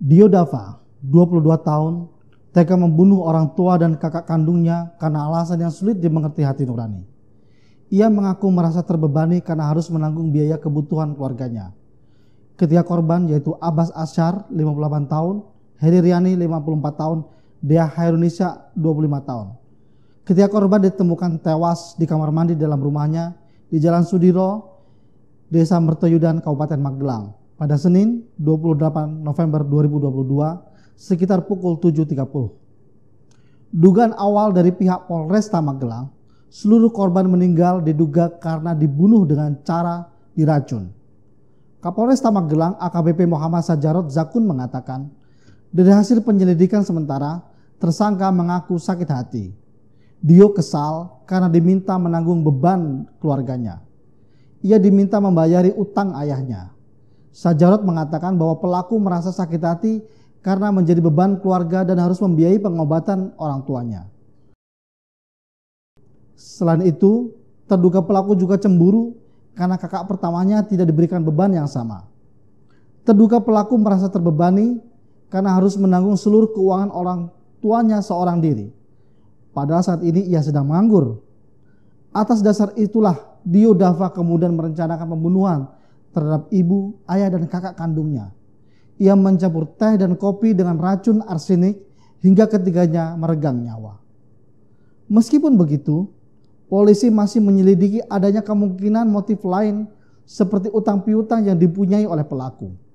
Diodava, 22 tahun, tega membunuh orang tua dan kakak kandungnya karena alasan yang sulit dimengerti hati nurani. Ia mengaku merasa terbebani karena harus menanggung biaya kebutuhan keluarganya. Ketiga korban yaitu Abbas Asyar, 58 tahun, Heri Riani, 54 tahun, Dea Hairunisa, 25 tahun. Ketiga korban ditemukan tewas di kamar mandi dalam rumahnya di Jalan Sudiro, Desa Mertoyudan, Kabupaten Magelang pada Senin 28 November 2022 sekitar pukul 7.30. Dugaan awal dari pihak Polresta Magelang, seluruh korban meninggal diduga karena dibunuh dengan cara diracun. Kapolresta Magelang AKBP Muhammad Sajarot Zakun mengatakan, dari hasil penyelidikan sementara, tersangka mengaku sakit hati. Dio kesal karena diminta menanggung beban keluarganya. Ia diminta membayari utang ayahnya. Sajarot mengatakan bahwa pelaku merasa sakit hati karena menjadi beban keluarga dan harus membiayai pengobatan orang tuanya. Selain itu, terduga pelaku juga cemburu karena kakak pertamanya tidak diberikan beban yang sama. Terduga pelaku merasa terbebani karena harus menanggung seluruh keuangan orang tuanya seorang diri. Padahal saat ini ia sedang menganggur. Atas dasar itulah Dio Dava kemudian merencanakan pembunuhan terhadap ibu, ayah, dan kakak kandungnya. Ia mencampur teh dan kopi dengan racun arsenik hingga ketiganya meregang nyawa. Meskipun begitu, polisi masih menyelidiki adanya kemungkinan motif lain seperti utang piutang yang dipunyai oleh pelaku.